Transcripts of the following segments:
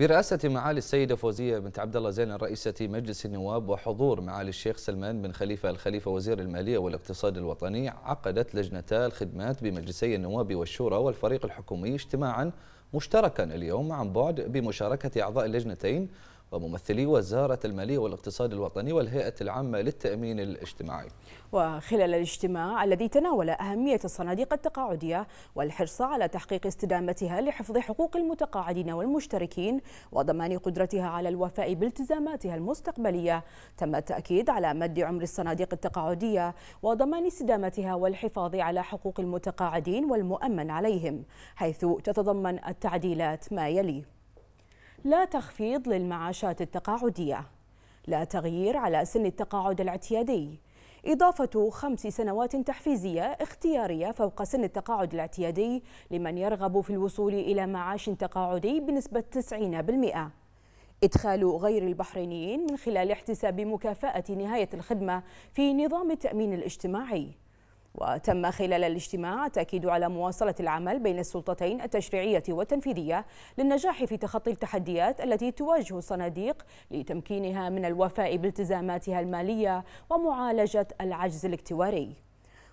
برئاسة معالي السيدة فوزية بنت عبد الله زين رئيسة مجلس النواب وحضور معالي الشيخ سلمان بن خليفة الخليفة وزير المالية والاقتصاد الوطني عقدت لجنتا الخدمات بمجلسي النواب والشورى والفريق الحكومي اجتماعا مشتركا اليوم عن بعد بمشاركة أعضاء اللجنتين وممثلي وزارة المالية والاقتصاد الوطني والهيئة العامة للتأمين الاجتماعي وخلال الاجتماع الذي تناول أهمية الصناديق التقاعدية والحرص على تحقيق استدامتها لحفظ حقوق المتقاعدين والمشتركين وضمان قدرتها على الوفاء بالتزاماتها المستقبلية تم التأكيد على مد عمر الصناديق التقاعدية وضمان استدامتها والحفاظ على حقوق المتقاعدين والمؤمن عليهم حيث تتضمن التعديلات ما يلي لا تخفيض للمعاشات التقاعدية لا تغيير على سن التقاعد الاعتيادي إضافة خمس سنوات تحفيزية اختيارية فوق سن التقاعد الاعتيادي لمن يرغب في الوصول إلى معاش تقاعدي بنسبة 90% إدخال غير البحرينيين من خلال احتساب مكافأة نهاية الخدمة في نظام التأمين الاجتماعي وتم خلال الاجتماع التأكيد على مواصلة العمل بين السلطتين التشريعية والتنفيذية للنجاح في تخطي التحديات التي تواجه الصناديق لتمكينها من الوفاء بالتزاماتها المالية ومعالجة العجز الاكتواري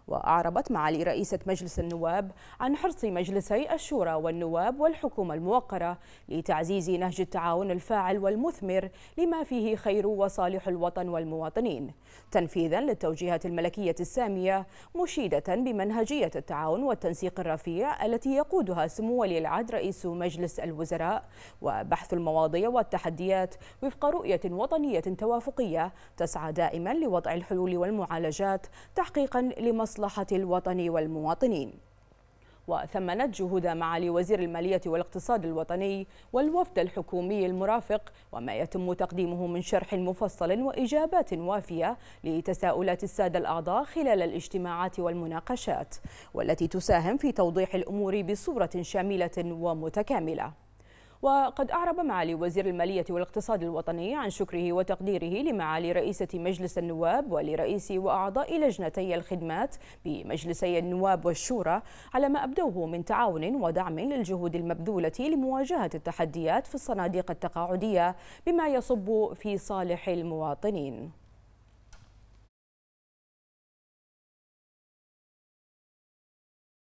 وأعربت معالي رئيسة مجلس النواب عن حرص مجلسي الشورى والنواب والحكومة الموقرة لتعزيز نهج التعاون الفاعل والمثمر لما فيه خير وصالح الوطن والمواطنين تنفيذا للتوجيهات الملكية السامية مشيدة بمنهجية التعاون والتنسيق الرفيع التي يقودها سمو ولي العهد رئيس مجلس الوزراء وبحث المواضيع والتحديات وفق رؤية وطنية توافقية تسعى دائما لوضع الحلول والمعالجات تحقيقا لمصلحة مصلحة الوطن والمواطنين وثمنت جهود معالي وزير المالية والاقتصاد الوطني والوفد الحكومي المرافق وما يتم تقديمه من شرح مفصل وإجابات وافية لتساؤلات السادة الأعضاء خلال الاجتماعات والمناقشات والتي تساهم في توضيح الأمور بصورة شاملة ومتكاملة وقد أعرب معالي وزير المالية والاقتصاد الوطني عن شكره وتقديره لمعالي رئيسة مجلس النواب ولرئيس وأعضاء لجنتي الخدمات بمجلسي النواب والشورى على ما أبدوه من تعاون ودعم للجهود المبذولة لمواجهة التحديات في الصناديق التقاعدية بما يصب في صالح المواطنين